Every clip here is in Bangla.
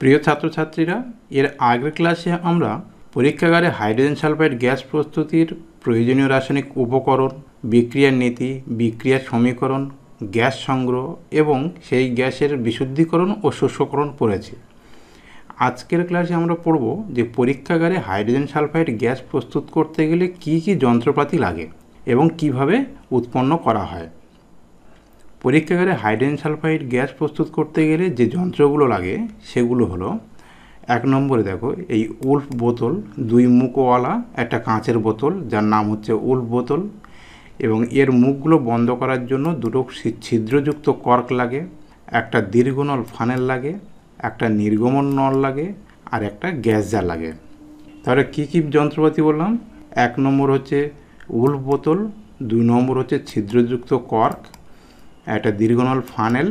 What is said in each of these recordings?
প্রিয় ছাত্রছাত্রীরা এর আগের ক্লাসে আমরা পরীক্ষাগারে হাইড্রোজেন সালফাইড গ্যাস প্রস্তুতির প্রয়োজনীয় রাসায়নিক উপকরণ বিক্রিয়ার নীতি বিক্রিয়ার সমীকরণ গ্যাস সংগ্রহ এবং সেই গ্যাসের বিশুদ্ধিকরণ ও শোষকরণ পড়েছি আজকের ক্লাসে আমরা পড়ব যে পরীক্ষাগারে হাইড্রোজেন সালফাইড গ্যাস প্রস্তুত করতে গেলে কি কি যন্ত্রপাতি লাগে এবং কিভাবে উৎপন্ন করা হয় পরীক্ষাগারে হাইড্রেন সালফাইড গ্যাস প্রস্তুত করতে গেলে যে যন্ত্রগুলো লাগে সেগুলো হলো এক নম্বরে দেখো এই উল্ফ বোতল দুই মুখওয়ালা একটা কাঁচের বোতল যার নাম হচ্ছে উল্ফ বোতল এবং এর মুখগুলো বন্ধ করার জন্য দুটো ছিদ্রযুক্ত কর্ক লাগে একটা দীর্ঘনল ফানেল লাগে একটা নির্গমন নল লাগে আর একটা গ্যাস যা লাগে তাহলে কী কী যন্ত্রপাতি বললাম এক নম্বর হচ্ছে উল্ফ বোতল দুই নম্বর হচ্ছে ছিদ্রযুক্ত কর্ক একটা দীর্ঘনল ফানেল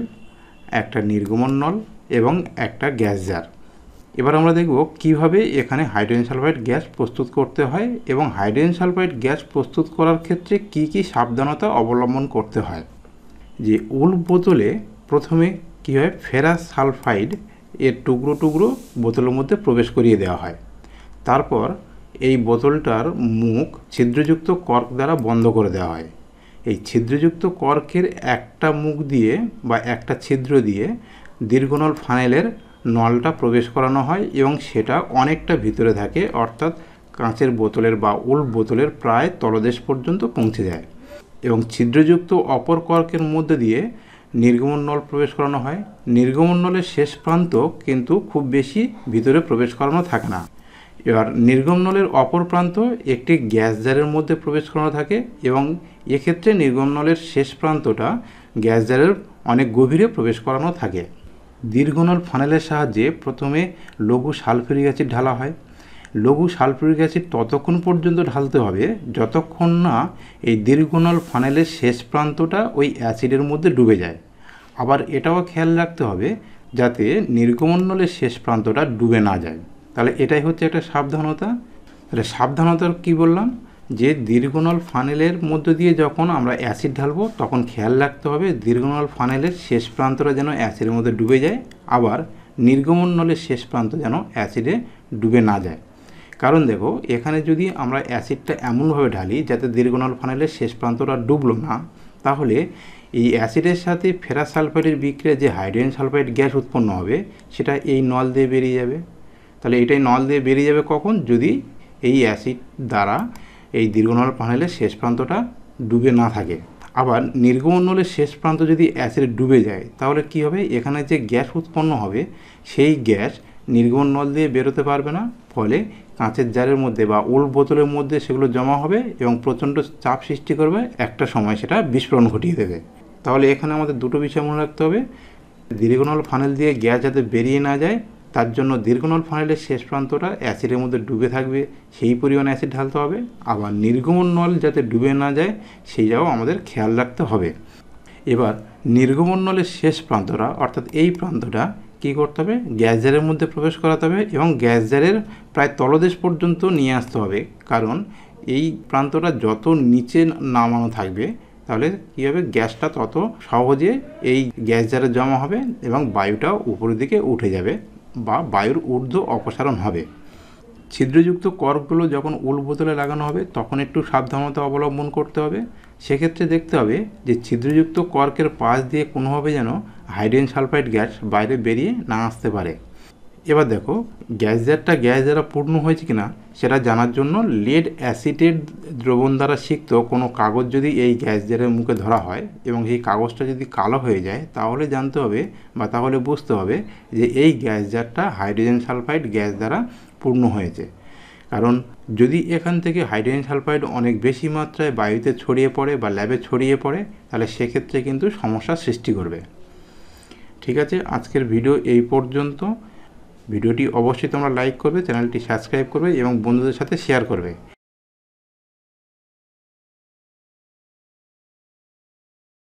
একটা নির্গমন নল এবং একটা গ্যাস জার এবার আমরা দেখব কিভাবে এখানে হাইড্রোজেন সালফাইড গ্যাস প্রস্তুত করতে হয় এবং হাইড্রোজেন সালফাইড গ্যাস প্রস্তুত করার ক্ষেত্রে কি কি সাবধানতা অবলম্বন করতে হয় যে উল বোতলে প্রথমে কী হয় ফেরাস সালফাইড এর টুকরো টুকরো বোতলের মধ্যে প্রবেশ করিয়ে দেওয়া হয় তারপর এই বোতলটার মুখ ছিদ্রযুক্ত কর্ক দ্বারা বন্ধ করে দেওয়া হয় এই ছিদ্রযুক্ত কর্কের একটা মুখ দিয়ে বা একটা ছিদ্র দিয়ে দীর্ঘনল ফানেলের নলটা প্রবেশ করানো হয় এবং সেটা অনেকটা ভিতরে থাকে অর্থাৎ কাঁচের বোতলের বা উল বোতলের প্রায় তলদেশ পর্যন্ত পৌঁছে যায় এবং ছিদ্রযুক্ত অপর কর্কের মধ্যে দিয়ে নির্গমন নল প্রবেশ করানো হয় নির্গমন নলের শেষ প্রান্ত কিন্তু খুব বেশি ভিতরে প্রবেশ করানো থাকে না এবার নির্গম নলের অপর প্রান্ত একটি গ্যাস জারের মধ্যে প্রবেশ করানো থাকে এবং এক্ষেত্রে নির্গম নলের শেষ প্রান্তটা গ্যাস জারের অনেক গভীরে প্রবেশ করানো থাকে দীর্ঘনল ফানেলের সাহায্যে প্রথমে লঘু সালফিউরিক অ্যাসিড ঢালা হয় লঘু সালফিউরিক অ্যাসিড ততক্ষণ পর্যন্ত ঢালতে হবে যতক্ষণ না এই দীর্ঘনল ফানেলের শেষ প্রান্তটা ওই অ্যাসিডের মধ্যে ডুবে যায় আবার এটাও খেয়াল রাখতে হবে যাতে নির্গমন নলের শেষ প্রান্তটা ডুবে না যায় তাহলে এটাই হচ্ছে একটা সাবধানতা তাহলে সাবধানতা কি বললাম যে দীর্ঘনল ফানেলের মধ্য দিয়ে যখন আমরা অ্যাসিড ঢালবো তখন খেয়াল রাখতে হবে দীর্ঘনল ফানেলের শেষ প্রান্তটা যেন অ্যাসিডের মধ্যে ডুবে যায় আবার নির্গমন নলের শেষ প্রান্ত যেন অ্যাসিডে ডুবে না যায় কারণ দেখো এখানে যদি আমরা অ্যাসিডটা এমনভাবে ঢালি যাতে দীর্ঘনল ফানেলের শেষ প্রান্তটা ডুবলো না তাহলে এই অ্যাসিডের সাথে ফেরাস সালফাইডের বিক্রিয়া যে হাইড্রোজেন সালফাইড গ্যাস উৎপন্ন হবে সেটা এই নল দিয়ে বেরিয়ে যাবে তাহলে এটাই নল দিয়ে বেরিয়ে যাবে কখন যদি এই অ্যাসিড দ্বারা এই দীর্ঘনল প্যানেলের শেষ প্রান্তটা ডুবে না থাকে আবার নির্গমন নলের শেষ প্রান্ত যদি অ্যাসিড ডুবে যায় তাহলে কি হবে এখানে যে গ্যাস উৎপন্ন হবে সেই গ্যাস নির্গমন নল দিয়ে বেরোতে পারবে না ফলে কাঁচের জারের মধ্যে বা ওল বোতলের মধ্যে সেগুলো জমা হবে এবং প্রচণ্ড চাপ সৃষ্টি করবে একটা সময় সেটা বিস্ফোরণ ঘটিয়ে দেবে তাহলে এখানে আমাদের দুটো বিষয় মনে রাখতে হবে দীর্ঘনল ফানেল দিয়ে গ্যাস যাতে বেরিয়ে না যায় তার জন্য দীর্ঘনল ফানেলের শেষ প্রান্তটা অ্যাসিডের মধ্যে ডুবে থাকবে সেই পরিমাণ অ্যাসিড ঢালতে হবে আবার নির্গমন নল যাতে ডুবে না যায় সেই যাও আমাদের খেয়াল রাখতে হবে এবার নির্গমন নলের শেষ প্রান্তটা অর্থাৎ এই প্রান্তটা কী করতে হবে গ্যাস জারের মধ্যে প্রবেশ করাতে হবে এবং গ্যাস জারের প্রায় তলদেশ পর্যন্ত নিয়ে আসতে হবে কারণ এই প্রান্তটা যত নিচে নামানো থাকবে তাহলে কী হবে গ্যাসটা তত সহজে এই গ্যাস জারে জমা হবে এবং বায়ুটা উপরের দিকে উঠে যাবে বা বায়ুর ঊর্ধ্ব অপসারণ হবে ছিদ্রযুক্ত কর্কগুলো যখন উল বোতলে লাগানো হবে তখন একটু সাবধানতা অবলম্বন করতে হবে সেক্ষেত্রে দেখতে হবে যে ছিদ্রযুক্ত কর্কের পাশ দিয়ে কোনোভাবে যেন হাইড্রোজেন সালফাইড গ্যাস বাইরে বেরিয়ে না আসতে পারে এবার দেখো গ্যাজারটা গ্যাস দ্বারা পূর্ণ হয়েছে কিনা সেটা জানার জন্য লেড অ্যাসিডের দ্রবণ দ্বারা সিক্ত কোনো কাগজ যদি এই গ্যাস জারের মুখে ধরা হয় এবং সেই কাগজটা যদি কালো হয়ে যায় তাহলে জানতে হবে বা তাহলে বুঝতে হবে যে এই গ্যাস জারটা হাইড্রোজেন সালফাইড গ্যাস দ্বারা পূর্ণ হয়েছে কারণ যদি এখান থেকে হাইড্রোজেন সালফাইড অনেক বেশি মাত্রায় বায়ুতে ছড়িয়ে পড়ে বা ল্যাবে ছড়িয়ে পড়ে তাহলে সেক্ষেত্রে কিন্তু সমস্যা সৃষ্টি করবে ঠিক আছে আজকের ভিডিও এই পর্যন্ত ভিডিওটি অবশ্যই তোমরা লাইক করবে চ্যানেলটি সাবস্ক্রাইব করবে এবং বন্ধুদের সাথে শেয়ার করবে